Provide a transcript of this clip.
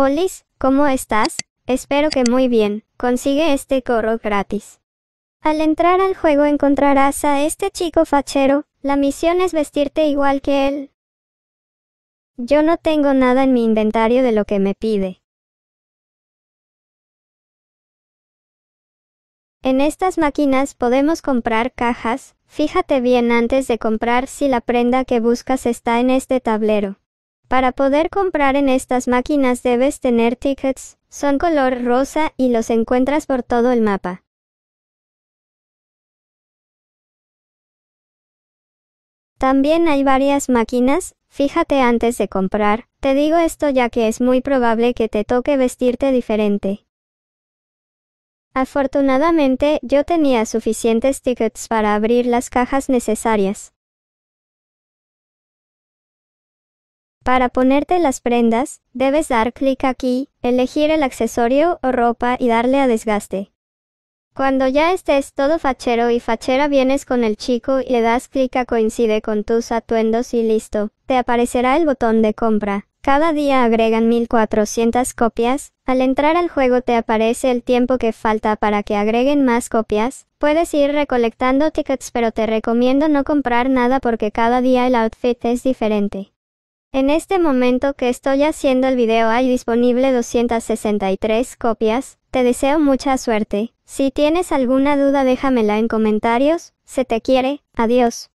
Olis, ¿cómo estás? Espero que muy bien. Consigue este coro gratis. Al entrar al juego encontrarás a este chico fachero, la misión es vestirte igual que él. Yo no tengo nada en mi inventario de lo que me pide. En estas máquinas podemos comprar cajas, fíjate bien antes de comprar si la prenda que buscas está en este tablero. Para poder comprar en estas máquinas debes tener tickets, son color rosa y los encuentras por todo el mapa. También hay varias máquinas, fíjate antes de comprar, te digo esto ya que es muy probable que te toque vestirte diferente. Afortunadamente yo tenía suficientes tickets para abrir las cajas necesarias. Para ponerte las prendas, debes dar clic aquí, elegir el accesorio o ropa y darle a desgaste. Cuando ya estés todo fachero y fachera vienes con el chico y le das clic a coincide con tus atuendos y listo, te aparecerá el botón de compra. Cada día agregan 1400 copias, al entrar al juego te aparece el tiempo que falta para que agreguen más copias, puedes ir recolectando tickets pero te recomiendo no comprar nada porque cada día el outfit es diferente. En este momento que estoy haciendo el video hay disponible 263 copias, te deseo mucha suerte. Si tienes alguna duda déjamela en comentarios, se te quiere, adiós.